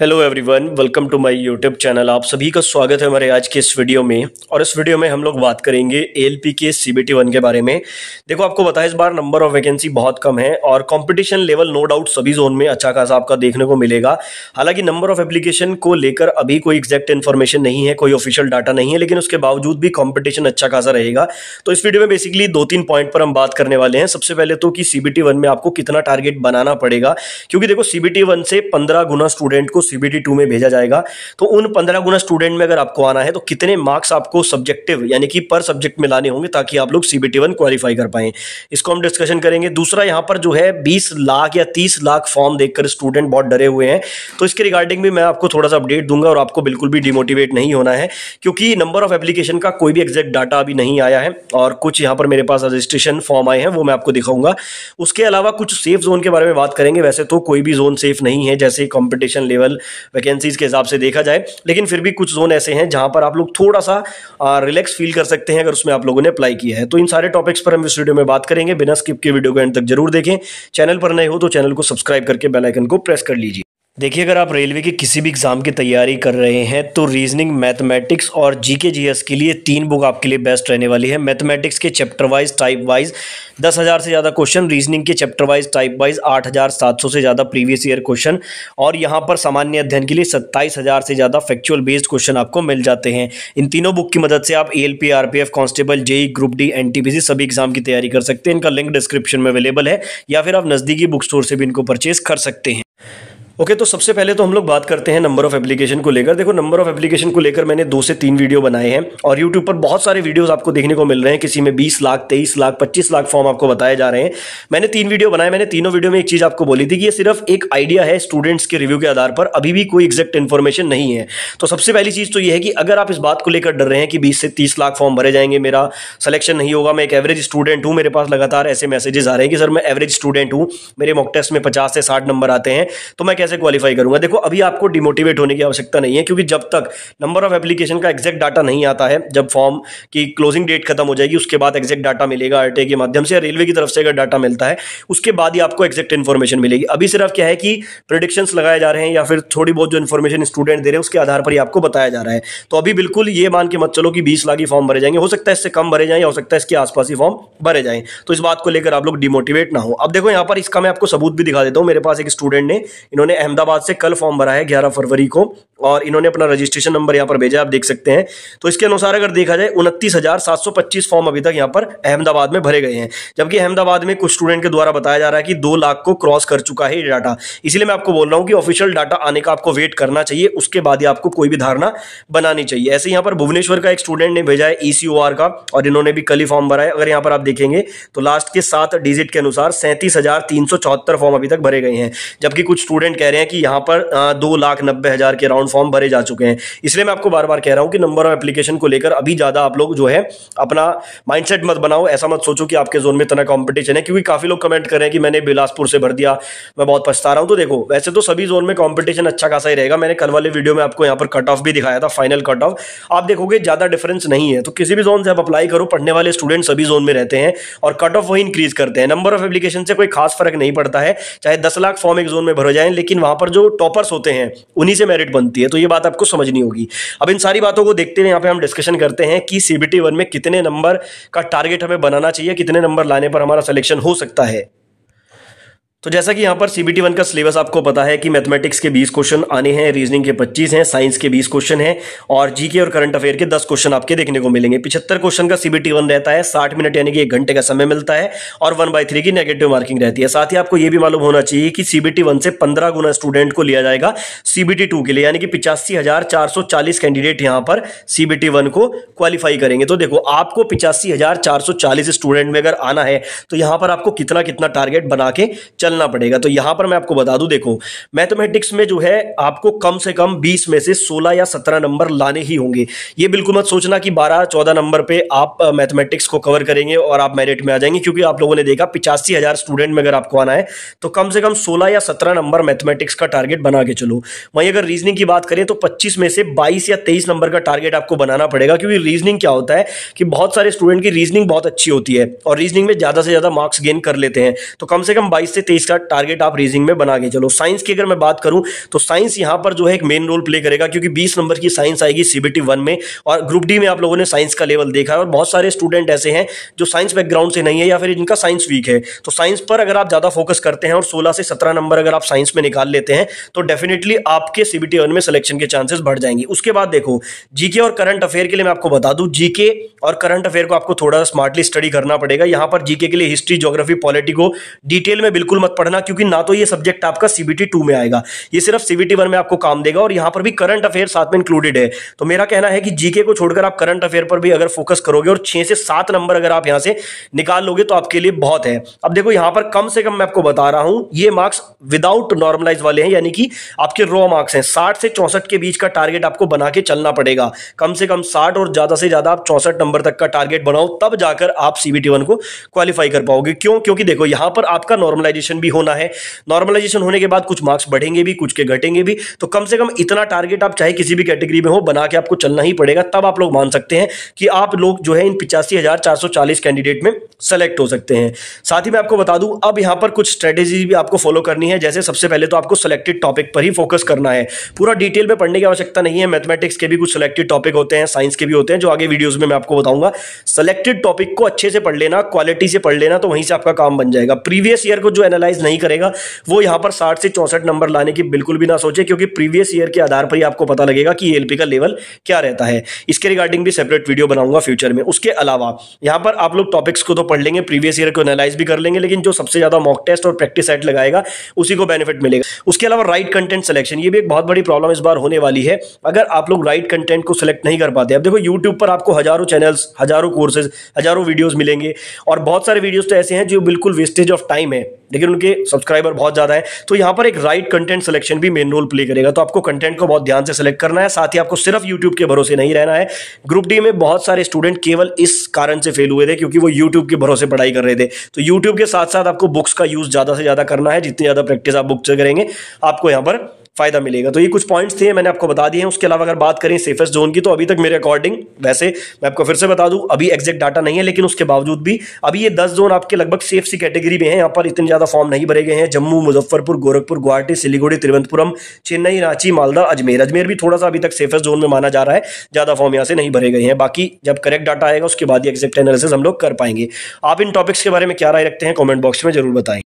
hello everyone welcome to my YouTube channel आप सभी का स्वागत है हमारे आज के इस वीडियो में और इस वीडियो में हम लोग बात करेंगे एलपी के सीबीटी वन के बारे में देखो आपको बताया इस बार नंबर ऑफ वैकेंसी बहुत कम है और कंपटीशन लेवल नो डाउट सभी जोन में अच्छा खासा आपका देखने को मिलेगा हालांकि नंबर ऑफ एप्लीकेशन को लेकर अभी कोई एग्जैक्ट इन्फॉर्मेशन नहीं है कोई ऑफिशियल डाटा नहीं है लेकिन उसके बावजूद भी कॉम्पिटिशन अच्छा खासा रहेगा तो इस वीडियो में बेसिकली दो तीन पॉइंट पर हम बात करने वाले हैं सबसे पहले तो कि सीबीटी वन में आपको कितना टारगेट बनाना पड़ेगा क्योंकि देखो सीबीटी वन से पंद्रह गुना स्टूडेंट को सीबीटी टू में भेजा जाएगा तो उन पंद्रह गुना स्टूडेंट में अगर आपको आना है तो कितने मार्क्स आपको सब्जेक्टिव यानी कि पर सब्जेक्ट में लाने होंगे ताकि आप लोग सीबीटी वन क्वालिफाई कर पाए इसको हम डिस्कशन करेंगे दूसरा यहां पर जो है बीस लाख या तीस लाख फॉर्म देखकर स्टूडेंट बहुत डरे हुए हैं तो इसके रिगार्डिंग भी मैं आपको थोड़ा सा अपडेट दूंगा और आपको बिल्कुल भी डिमोटिवेट नहीं होना है क्योंकि नंबर ऑफ एप्लीकेशन का कोई भी एग्जैक्ट डाटा अभी नहीं आया है और कुछ यहां पर मेरे पास रजिस्ट्रेशन फॉर्म आए हैं वो मैं आपको दिखाऊंगा उसके अलावा कुछ सेफ जोन के बारे में बात करेंगे वैसे तो कोई भी जोन सेफ नहीं है जैसे कॉम्पिटिशन लेवल वैकेंसीज के हिसाब से देखा जाए लेकिन फिर भी कुछ जोन ऐसे हैं जहाँ पर आप लोग थोड़ा सा रिलैक्स फील कर सकते हैं अगर उसमें आप लोगों ने अप्लाई किया है तो इन सारे टॉपिक्स पर हम इस वीडियो में बात करेंगे बिना स्किप के वीडियो को एंड तक जरूर देखें चैनल पर नए हो तो चैनल को सब्सक्राइब करके बेलाइकन को प्रेस कर लीजिए देखिए अगर आप रेलवे के किसी भी एग्ज़ाम की तैयारी कर रहे हैं तो रीजनिंग मैथमेटिक्स और जीके जीएस के लिए तीन बुक आपके लिए बेस्ट रहने वाली है मैथमेटिक्स के चैप्टर वाइज टाइप वाइज दस हज़ार से ज़्यादा क्वेश्चन रीजनिंग के चैप्टर वाइज टाइप वाइज आठ हज़ार सात सौ से ज़्यादा प्रीवियस ईयर क्वेश्चन और यहाँ पर सामान्य अध्ययन के लिए सत्ताईस हज़ार से ज़्यादा फैक्चुअल बेस्ड क्वेश्चन आपको मिल जाते हैं इन तीनों बुक की मदद से आप A L P R P F constable JE group D N T P C सभी एग्जाम की तैयारी कर सकते हैं इनका लिंक डिस्क्रिप्शन में अवेलेबल है या फिर आप नज़दीकी बुक स्टोर से भी इनको परचेज कर सकते हैं ओके तो सबसे पहले तो हम लोग बात करते हैं नंबर ऑफ एप्लीकेशन को लेकर देखो नंबर ऑफ एप्लीकेशन को लेकर मैंने दो से तीन वीडियो बनाए हैं और यूट्यूब पर बहुत सारे वीडियोस आपको देखने को मिल रहे हैं किसी में 20 लाख 23 लाख 25 लाख फॉर्म आपको बताए जा रहे हैं मैंने तीन वीडियो बनाए मैंने तीनों वीडियो में एक चीज आपको बोली थी कि ये सिर्फ एक आइडिया है स्टूडेंट्स के रिव्यू के आधार पर अभी भी कोई एक्जैक्ट इन्फॉर्मेशन नहीं है तो सबसे पहली चीज तो यह है कि अगर आप इस बात को लेकर डर रहे हैं कि बीस से तीस लाख फॉर्म भरे जाएंगे मेरा सिलेक्शन नहीं होगा मैं एक एवरेज स्टूडेंट हूँ मेरे पास लगातार ऐसे मैसेजेस आ रहे हैं कि सर मैं एवरेज स्टूडेंट हूँ मेरे मॉक टेस्ट में पचास से साठ नंबर आते हैं तो मैं कैसे क्वालिफाई करूंगा देखो अभी आपको डिमोटिवेट होने की आवश्यकता नहीं है क्योंकि जब तक नंबर ऑफ एप्लीकेशन का एग्जैक्ट डाटा नहीं आता है जब फॉर्म की क्लोजिंग डेट खत्म हो जाएगी उसके बाद एग्जैक्ट डाटा मिलेगा आर के माध्यम से रेलवे की तरफ से अगर डाटा मिलता है उसके बाद ही आपको एग्जैक्ट इन्फॉर्मेशन मिलेगी अभी सिर्फ क्या है कि प्रोडिक्शन लगाए जा रहे हैं या फिर थोड़ी बहुत जो इन्फॉर्मेशन स्टूडेंट दे रहे हैं उसके आधार पर ही आपको बताया जा रहा है तो अभी बिल्कुल ये मान के मत चलो कि बीस लाख ही फॉर्म भरे जाएंगे हो सकता है इससे कम भरे जाए हो सकता है इसके आसपास ही फॉर्म भरे जाए तो इस बात को लेकर आप लोग डिमोटिवेट ना हो अब देखो यहाँ पर इसका मैं आपको सबूत भी दिखा देता हूँ मेरे पास एक स्टूडेंट ने इन्होंने अहमदाबाद से कल फॉर्म भरा है ग्यारह फरवरी को और इन्होंने अपना रजिस्ट्रेशन नंबर यहाँ पर भेजा आप देख सकते हैं तो इसके अनुसार अगर देखा जाए उनतीस हजार सात सौ पच्चीस फॉर्म अभी तक यहाँ पर अहमदाबाद में भरे गए हैं जबकि अहमदाबाद में कुछ स्टूडेंट के द्वारा बताया जा रहा है कि दो लाख को क्रॉस कर चुका है ये डाटा इसलिए मैं आपको बोल रहा हूँ कि ऑफिशियल डाटा आने का आपको वेट करना चाहिए उसके बाद ही आपको कोई भी धारणा बनानी चाहिए ऐसे यहाँ पर भुवनेश्वर का एक स्टूडेंट ने भेजा है ई e का और इन्होंने भी कल ही फॉर्म भरा है अगर यहाँ पर आप देखेंगे तो लास्ट के सात डिजिट के अनुसार सैंतीस फॉर्म अभी तक भरे गए हैं जबकि कुछ स्टूडेंट कह रहे हैं कि यहाँ पर दो लाख नब्बे हज़ार के राउंड फॉर्म भरे जा चुके हैं इसलिए मैं आपको बार बार कह रहा हूँ कि नंबर ऑफ एप्लीकेशन को लेकर अभी ज़्यादा आप लोग जो है अपना माइंडसेट मत बनाओ ऐसा मत सोचो कि आपके जोन में इतना कॉम्पिटिशन है क्योंकि काफ़ी लोग कमेंट कर रहे हैं कि मैंने बिलासपुर से भर दिया मैं बहुत पछता रहा हूँ तो देखो वैसे तो सभी जोन में कॉम्पिटिशन अच्छा खासा ही रहेगा मैंने कल वाले वीडियो में आपको यहाँ पर कट ऑफ भी दिखाया था फाइनल कट ऑफ आप देखोगे ज़्यादा डिफरेंस नहीं है तो किसी भी जोन से आप अप्लाई करो पढ़ने वाले स्टूडेंट सभी जोन में रहते हैं और कट ऑफ वही इंक्रीज करते हैं नंबर ऑफ एप्लीकेशन से कोई खास फर्क नहीं पड़ता है चाहे दस लाख फॉर्म एक जोन में भरे जाए लेकिन लेकिन वहां पर जो टॉपर्स होते हैं उन्हीं से मेरिट बनती है तो ये बात आपको समझनी होगी अब इन सारी बातों को देखते हुए यहाँ पे हम डिस्कशन करते हैं कि सीबीटी वन में कितने नंबर का टारगेट हमें बनाना चाहिए कितने नंबर लाने पर हमारा सिलेक्शन हो सकता है तो जैसा कि यहाँ पर सी बी वन का सिलेबस आपको पता है कि मैथमेटिक्स के 20 क्वेश्चन आने हैं रीजनिंग के 25 हैं साइंस के 20 क्वेश्चन हैं और जीके और करंट अफेयर के 10 क्वेश्चन आपके देखने को मिलेंगे 75 क्वेश्चन का सी बी वन रहता है 60 मिनट यानी कि एक घंटे का समय मिलता है और वन बाई थ्री की नेगेटिव मार्किंग रहती है साथ ही आपको यह भी मालूम होना चाहिए कि सी बी वन से पंद्रह गुना स्टूडेंट को लिया जाएगा सी बी टू के लिए यानी कि पिचासी हजार चार सौ चालीस कैंडिडेट यहाँ पर सी बी वन को क्वालिफाई करेंगे तो देखो आपको पिचासी हजार चार सौ चालीस स्टूडेंट में अगर आना है तो यहाँ पर आपको कितना कितना टारगेट बना के चलना पड़ेगा तो यहां पर मैं आपको बता दूं देखो मैथमेटिक्स में जो है आपको कम से कम 20 में से 16 या 17 नंबर लाने ही होंगे ये बिल्कुल मत सोचना कि 12 14 नंबर पे आप मैथमेटिक्स को कवर करेंगे और आप मेरिट में आ जाएंगे क्योंकि आप लोगों ने देखा पिचासी स्टूडेंट में अगर आपको आना है तो कम से कम सोलह या सत्रह नंबर मैथमेटिक्स का टारगेट बना के चलो वहीं अगर रीजनिंग की बात करें तो पच्चीस में से बाईस या तेईस नंबर का टारगेट आपको बनाना पड़ेगा क्योंकि रीजनिंग क्या होता है कि बहुत सारे स्टूडेंट की रीजनिंग बहुत अच्छी होती है और रीजनिंग में ज्यादा से ज्यादा मार्क्स गेन कर लेते हैं तो कम से कम 22 से रुपीज टारगेट आप रेजिंग में बना के चलो साइंस की अगर मैं बात करूं तो साइंस यहां पर जो है एक मेन रोल प्ले करेगा क्योंकि बीस नंबर की साइंस आएगी सीबीटी वन में और ग्रुप डी में आप लोगों ने साइंस का लेवल देखा है और बहुत सारे स्टूडेंट ऐसे हैं जो साइंस बैकग्राउंड से नहीं है या फिर इनका साइंस वीक है तो साइंस पर अगर आप ज़्यादा फोकस करते हैं और सोलह से सत्रह नंबर अगर आप साइंस में निकाल लेते हैं तो डेफिनेटली आपके सीबीटी वन में सिलेक्शन के चांसेस बढ़ जाएंगे उसके बाद देखो जीके और करंट अफेयर के लिए मैं आपको बता दू जीके और करंट अफेयर को आपको थोड़ा स्मार्टली स्टडी करना पड़ेगा यहां पर जीके के लिए हिस्ट्री ज्योग्राफी पॉलिटी को डिटेल में बिल्कुल मत पढ़ना क्योंकि ना तो ये सब्जेक्ट आपका सीबीटी टू में आएगा ये सिर्फ सीबीटी वन में आपको काम देगा और यहाँ पर भी करंट अफेयर साथ में इंक्लूडेड है तो मेरा कहना है कि जीके को छोड़कर आप करंट अफेयर पर भी अगर फोकस करोगे और छह से सात नंबर अगर आप यहाँ से निकाल लोगे तो आपके लिए बहुत है अब देखो यहाँ पर कम से कम मैं आपको बता रहा हूँ ये मार्क्स विदाउट नॉर्मलाइज वाले हैं यानी कि आपके रॉ मार्क्स हैं साठ से चौसठ के बीच का टारगेट आपको बना के चलना पड़ेगा कम से कम साठ और ज्यादा से ज्यादा आप चौसठ नंबर तक का टारगेट बनाओ तब जाकर आप सीबीटी वन को क्वालिफाई कर पाओगे क्यों क्योंकि देखो यहां पर आपका नॉर्मलाइजेशन भी होना है नॉर्मलाइजेशन होने के बाद कुछ मार्क्स बढ़ेंगे भी कुछ के घटेंगे भी तो कम से कम इतना टारगेट आप चाहे किसी भी कैटेगरी में हो बना के आपको चलना ही पड़ेगा तब आप लोग मान सकते हैं कि आप लोग जो है इन पिचासी कैंडिडेट में सेलेक्ट हो सकते हैं साथ ही मैं आपको बता दूं अब यहां पर कुछ स्ट्रेटेजी भी आपको फॉलो करनी है जैसे सबसे पहले तो आपको सिलेक्टेड टॉपिक पर ही फोकस करना है पूरा डिटेल में पढ़ने की आवश्यकता नहीं है मैथमेटिक्स के भी कुछ सिलेक्टेड टॉपिक होते हैं साइंस के भी होते हैं जो आगे वीडियोस में मैं आपको बताऊंगा सिलेक्टेड टॉपिक को अच्छे से पढ़ लेना क्वालिटी से पढ़ लेना तो वहीं से आपका काम बन जाएगा प्रीवियस ईयर को जो एनालाइज यूटिलाइज नहीं करेगा वो यहां पर साठ से चौंसठ नंबर लाने की बिल्कुल भी ना सोचे क्योंकि प्रीवियस ईयर के आधार पर ही आपको पता लगेगा कि एल का लेवल क्या रहता है इसके रिगार्डिंग भी सेपरेट वीडियो बनाऊंगा फ्यूचर में उसके अलावा यहां पर आप लोग टॉपिक्स को तो पढ़ लेंगे प्रीवियस ईयर को एनालाइज भी कर लेंगे लेकिन जो सबसे ज्यादा मॉक टेस्ट और प्रैक्टिस सेट लगाएगा उसी को बेनिफिट मिलेगा उसके अलावा राइट कंटेंट सिलेक्शन ये भी एक बहुत बड़ी प्रॉब्लम इस बार होने वाली है अगर आप लोग राइट कंटेंट को सिलेक्ट नहीं कर पाते अब देखो यूट्यूब पर आपको हजारों चैनल्स हजारों कोर्सेज हजारों वीडियोज मिलेंगे और बहुत सारे वीडियोज तो ऐसे हैं जो बिल्कुल वेस्टेज ऑफ टाइम है लेकिन उनके सब्सक्राइबर बहुत ज़्यादा है तो यहाँ पर एक राइट कंटेंट सिलेक्शन भी मेन रोल प्ले करेगा तो आपको कंटेंट को बहुत ध्यान से सिलेक्ट करना है साथ ही आपको सिर्फ यूट्यूब के भरोसे नहीं रहना है ग्रुप डी में बहुत सारे स्टूडेंट केवल इस कारण से फेल हुए थे क्योंकि वो यूट्यूब के भरोसे पढ़ाई कर रहे थे तो यूट्यूब के साथ साथ आपको बुक्स का यूज़ ज़्यादा से ज़्यादा करना है जितनी ज़्यादा प्रैक्टिस आप बुक से करेंगे आपको यहाँ पर फ़ायदा मिलेगा तो ये कुछ पॉइंट्स थे मैंने आपको बता दिए हैं उसके अलावा अगर बात करें सेफेस्ट जोन की तो अभी तक मेरे अकॉर्डिंग वैसे मैं आपको फिर से बता दूं अभी एग्जैक्ट डाटा नहीं है लेकिन उसके बावजूद भी अभी ये दस जोन आपके लगभग सेफ सी कैटेगरी में है यहाँ पर इतने ज़्यादा फॉर्म नहीं भरे गए हैं जम्मू मुजफ्फरपुर गोरखपुर गुवाहाटी सिलीगुड़ी तिरुवंतपुरम चेन्नई रांची मालदा अजमेर अजमेर भी थोड़ा सा अभी तक सेफेस्ट जोन में माना जा रहा है ज़्यादा फॉर्म यहाँ से नहीं भरे गए हैं बाकी जब करेक्ट डाटा आएगा उसके बाद ही एग्जैक्ट एनालिसिस हम लोग कर पाएंगे आप इन टॉपिक्स के बारे में क्या राय रखते हैं कॉमेंट बॉक्स में जरूर बताएं